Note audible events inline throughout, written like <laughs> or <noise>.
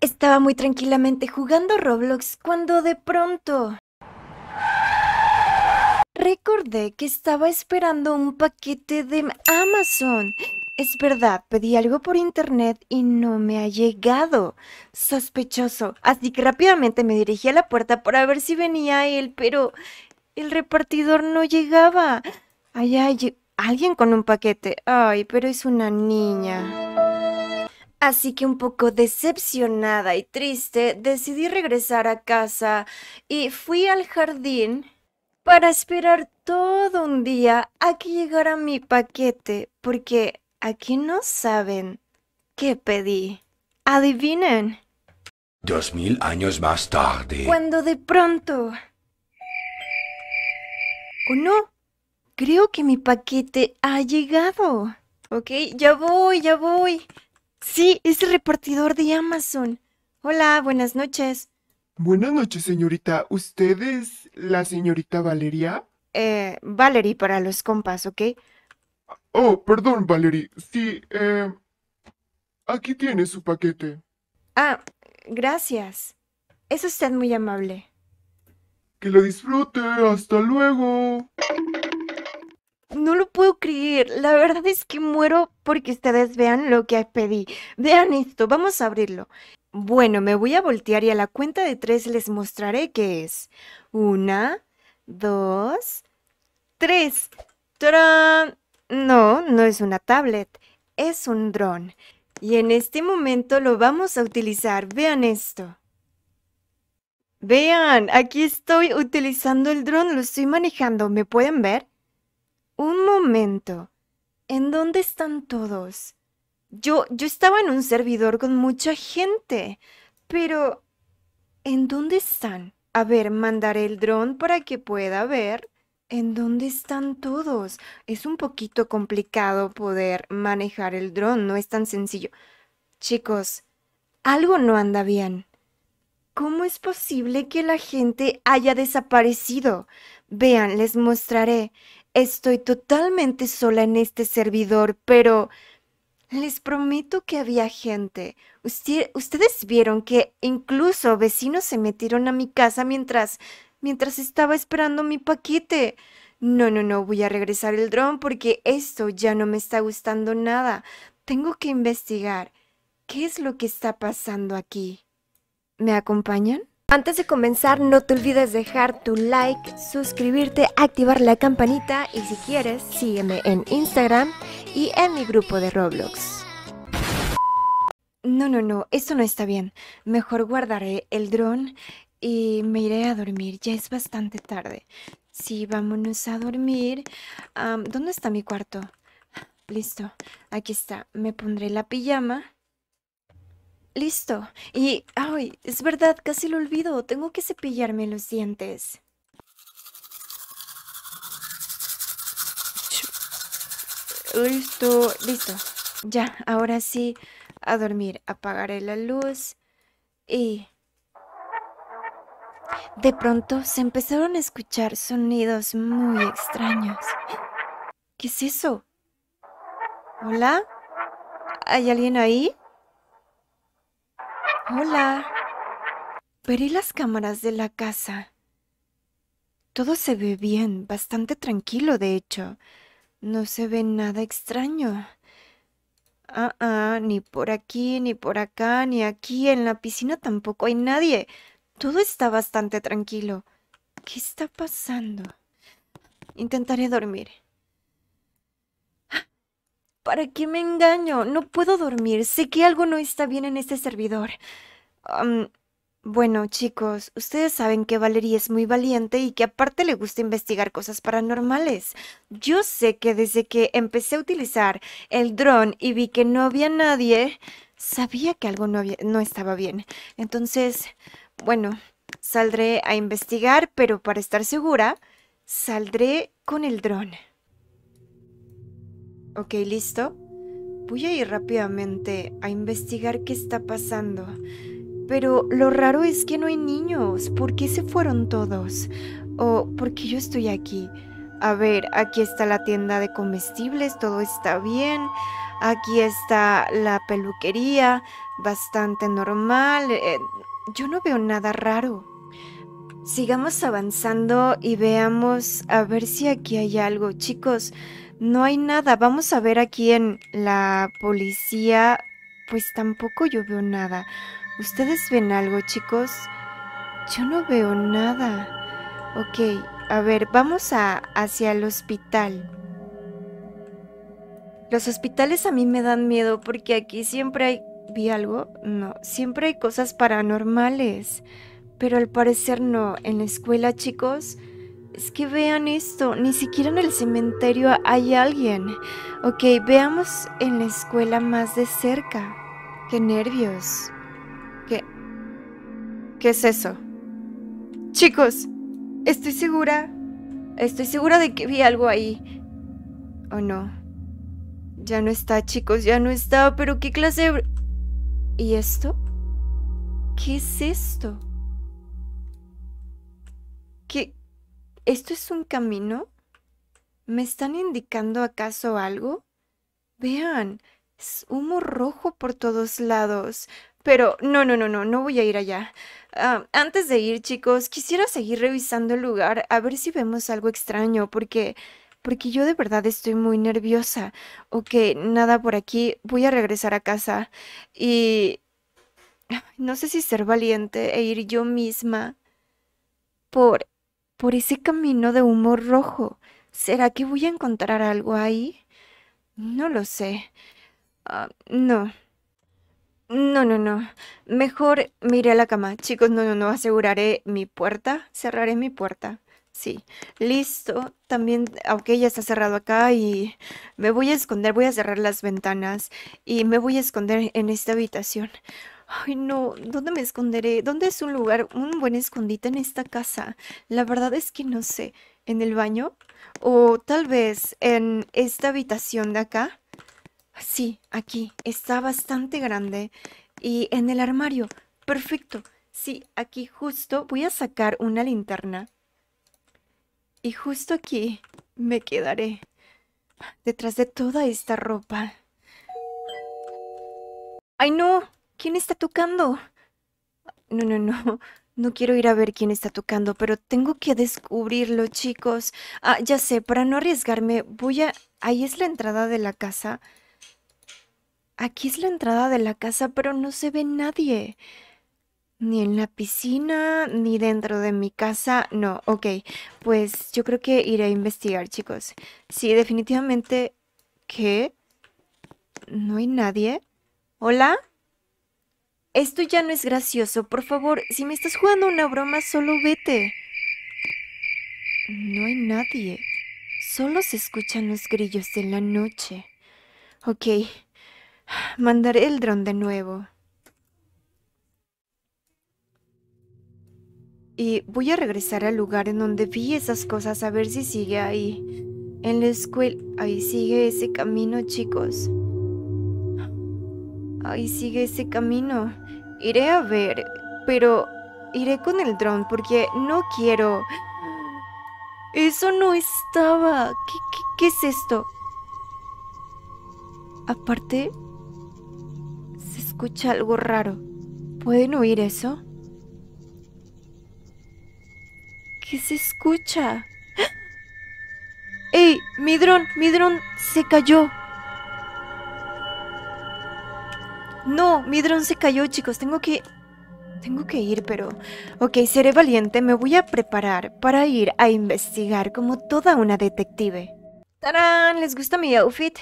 Estaba muy tranquilamente jugando Roblox cuando de pronto... Recordé que estaba esperando un paquete de Amazon. Es verdad, pedí algo por internet y no me ha llegado. Sospechoso. Así que rápidamente me dirigí a la puerta para ver si venía él, pero el repartidor no llegaba. Ay, hay alguien con un paquete. Ay, pero es una niña. Así que un poco decepcionada y triste, decidí regresar a casa y fui al jardín para esperar todo un día a que llegara mi paquete, porque aquí no saben qué pedí. Adivinen. Dos mil años más tarde. Cuando de pronto... ¿O no? Creo que mi paquete ha llegado. Ok, ya voy, ya voy. Sí, es el repartidor de Amazon. Hola, buenas noches. Buenas noches, señorita. ¿Usted es la señorita Valeria? Eh, Valerie para los compas, ¿ok? Oh, perdón, Valerie. Sí, eh... Aquí tiene su paquete. Ah, gracias. Es usted muy amable. Que lo disfrute. Hasta luego. No lo puedo creer. La verdad es que muero porque ustedes vean lo que pedí. Vean esto, vamos a abrirlo. Bueno, me voy a voltear y a la cuenta de tres les mostraré qué es. Una, dos, tres. ¡Tarán! No, no es una tablet, es un dron. Y en este momento lo vamos a utilizar. Vean esto. Vean, aquí estoy utilizando el dron, lo estoy manejando. ¿Me pueden ver? un momento, ¿en dónde están todos? Yo, yo estaba en un servidor con mucha gente, pero ¿en dónde están? A ver, mandaré el dron para que pueda ver. ¿En dónde están todos? Es un poquito complicado poder manejar el dron, no es tan sencillo. Chicos, algo no anda bien. ¿Cómo es posible que la gente haya desaparecido? Vean, les mostraré. Estoy totalmente sola en este servidor, pero les prometo que había gente. ustedes vieron que incluso vecinos se metieron a mi casa mientras, mientras estaba esperando mi paquete. No, no, no, voy a regresar el dron porque esto ya no me está gustando nada. Tengo que investigar. ¿Qué es lo que está pasando aquí? ¿Me acompañan? Antes de comenzar, no te olvides dejar tu like, suscribirte, activar la campanita y si quieres, sígueme en Instagram y en mi grupo de Roblox. No, no, no, esto no está bien. Mejor guardaré el dron y me iré a dormir. Ya es bastante tarde. Sí, vámonos a dormir. ¿Dónde está mi cuarto? Listo, aquí está. Me pondré la pijama Listo. Y, ay, es verdad, casi lo olvido. Tengo que cepillarme los dientes. Listo, listo. Ya, ahora sí, a dormir. Apagaré la luz y... De pronto se empezaron a escuchar sonidos muy extraños. ¿Qué es eso? ¿Hola? ¿Hay alguien ahí? Hola. Veré las cámaras de la casa. Todo se ve bien, bastante tranquilo, de hecho. No se ve nada extraño. Ah, ah, ni por aquí, ni por acá, ni aquí, en la piscina tampoco hay nadie. Todo está bastante tranquilo. ¿Qué está pasando? Intentaré dormir. ¿Para qué me engaño? No puedo dormir. Sé que algo no está bien en este servidor. bueno, chicos, ustedes saben que Valerie es muy valiente y que aparte le gusta investigar cosas paranormales. Yo sé que desde que empecé a utilizar el dron y vi que no había nadie, sabía que algo no, no estaba bien. Entonces, bueno, saldré a investigar, pero para estar segura, saldré con el dron. Ok, listo. Voy a ir rápidamente a investigar qué está pasando. Pero lo raro es que no hay niños. ¿Por qué se fueron todos? ¿O por qué yo estoy aquí? A ver, aquí está la tienda de comestibles, todo está bien. Aquí está la peluquería, bastante normal. Eh, yo no veo nada raro. Sigamos avanzando y veamos a ver si aquí hay algo. Chicos, no hay nada. Vamos a ver aquí en la policía. Pues tampoco yo veo nada. ¿Ustedes ven algo, chicos? Yo no veo nada. Ok, a ver, vamos a, hacia el hospital. Los hospitales a mí me dan miedo porque aquí siempre hay... ¿Vi algo? No, siempre hay cosas paranormales. Pero al parecer no. En la escuela, chicos, es que vean esto, ni siquiera en el cementerio hay alguien. Ok, veamos en la escuela más de cerca. Qué nervios. ¿Qué? ¿Qué es eso? Chicos, estoy segura. Estoy segura de que vi algo ahí. ¿O no? Ya no está, chicos, ya no está, pero qué clase de... ¿Y esto? ¿Qué es esto? ¿Qué, ¿Esto es un camino? ¿Me están indicando acaso algo? Vean, es humo rojo por todos lados. Pero no, no, no, no, no voy a ir allá. Ah, antes de ir, chicos, quisiera seguir revisando el lugar a ver si vemos algo extraño, porque porque yo de verdad estoy muy nerviosa. Ok, nada por aquí, voy a regresar a casa y no sé si ser valiente e ir yo misma por por ese camino de humo rojo. ¿Será que voy a encontrar algo ahí? No lo sé. Ah, no. No, no, no. Mejor miré a la cama. Chicos, no, no, no. Aseguraré mi puerta. Cerraré mi puerta. Sí. Listo. También, aunque ya está cerrado acá y me voy a esconder. Voy a cerrar las ventanas y me voy a esconder en esta habitación. Ay, no, ¿dónde me esconderé? ¿Dónde es un lugar, un buen escondite en esta casa? La verdad es que no sé. ¿En el baño? ¿O tal vez en esta habitación de acá? Sí, aquí. Está bastante grande. Y en el armario. Perfecto. Sí, aquí justo voy a sacar una linterna. Y justo aquí me quedaré. Detrás de toda esta ropa. ¡Ay, no! ¿Quién está tocando? No, no, no. <laughs> No quiero ir a ver quién está tocando, pero tengo que descubrirlo, chicos. Ah, ya sé, para no arriesgarme, voy a... Ahí es la entrada de la casa. Aquí es la entrada de la casa, pero no se ve nadie. Ni en la piscina, ni dentro de mi casa. No, ok. Pues yo creo que iré a investigar, chicos. Sí, definitivamente... ¿Qué? ¿No hay nadie? ¿Hola? Esto ya no es gracioso, por favor, si me estás jugando una broma, solo vete. No hay nadie. Solo se escuchan los grillos de la noche. Ok. Mandaré el dron de nuevo. Y voy a regresar al lugar en donde vi esas cosas a ver si sigue ahí. En la escuela... Ahí sigue ese camino, chicos. Ay, sigue ese camino. Iré a ver, pero iré con el dron porque no quiero... Eso no estaba. ¿Qué, es esto? Aparte, se escucha algo raro. ¿Pueden oír eso? ¿Qué se escucha? ¡Ah! ¡Ey! ¡Mi dron! ¡Mi dron se cayó! No, mi dron se cayó, chicos. Tengo que... Tengo que ir, pero... Ok, seré valiente. Me voy a preparar para ir a investigar como toda una detective. ¡Tarán! ¿Les gusta mi outfit?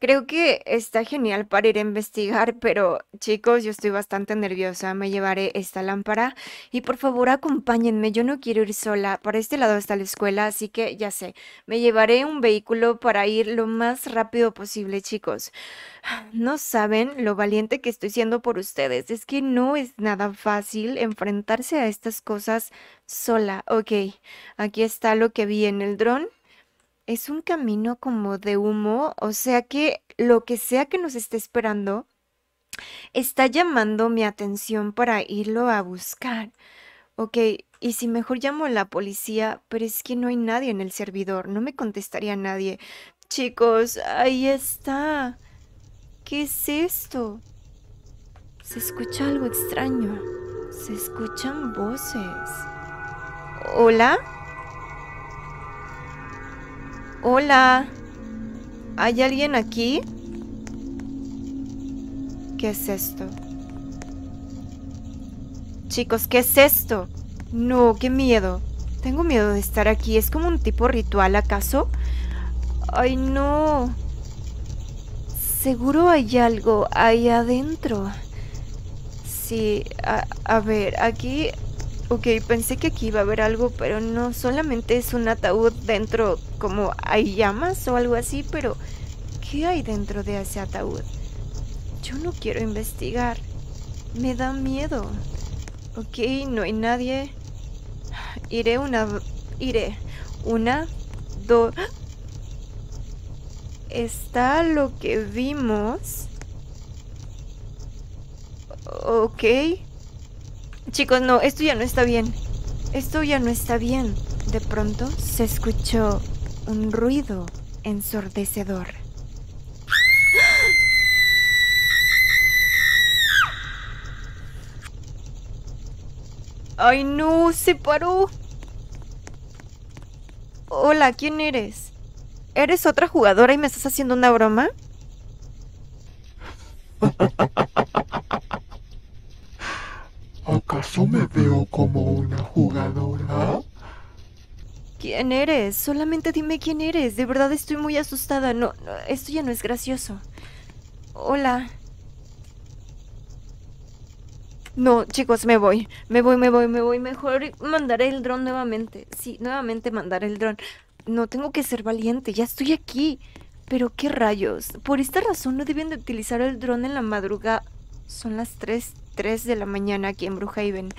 Creo que está genial para ir a investigar, pero chicos, yo estoy bastante nerviosa. Me llevaré esta lámpara y por favor acompáñenme. Yo no quiero ir sola. Para este lado está la escuela, así que ya sé. Me llevaré un vehículo para ir lo más rápido posible, chicos. Ah, no saben lo valiente que estoy siendo por ustedes. Es que no es nada fácil enfrentarse a estas cosas sola. Ok, aquí está lo que vi en el dron es un camino como de humo, o sea que lo que sea que nos esté esperando está llamando mi atención para irlo a buscar. Ok, y si mejor llamo a la policía, pero es que no hay nadie en el servidor, no me contestaría nadie. Chicos, ahí está. ¿Qué es esto? Se escucha algo extraño. Se escuchan voces. ¿Hola? Hola. ¿Hay alguien aquí? ¿Qué es esto? Chicos, ¿qué es esto? No, qué miedo. Tengo miedo de estar aquí. ¿Es como un tipo ritual acaso? Ay, no. Seguro hay algo ahí adentro. Sí, a, ver, aquí Ok, pensé que aquí iba a haber algo, pero no, solamente es un ataúd dentro, como hay llamas o algo así, pero ¿qué hay dentro de ese ataúd? Yo no quiero investigar, me da miedo. Ok, no hay nadie. Iré una... Iré. Una, dos... Está lo que vimos. Ok. Chicos, no, esto ya no está bien. Esto ya no está bien. De pronto se escuchó un ruido ensordecedor. ¡Ay no! ¡Se paró! Hola, ¿quién eres? ¿Eres otra jugadora y me estás haciendo una broma? <laughs> ¿Yo me veo como una jugadora? ¿Quién eres? Solamente dime quién eres. De verdad estoy muy asustada. No, esto ya no es gracioso. Hola. No, chicos, me voy. Me voy, me voy, me voy. Mejor mandaré el dron nuevamente. Sí, nuevamente mandaré el dron. No tengo que ser valiente, ya estoy aquí. Pero qué rayos. Por esta razón no deben de utilizar el dron en la madrugada. Son las tres de la mañana aquí en brujaven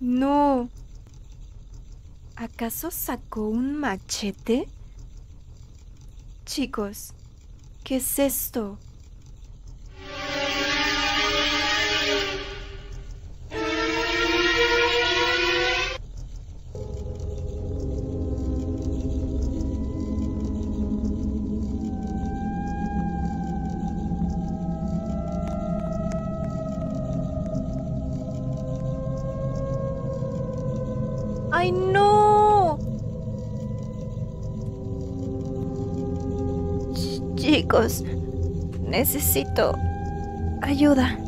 No. ¿Acaso sacó un machete? Chicos, ¿qué es esto? Chicos, necesito ayuda.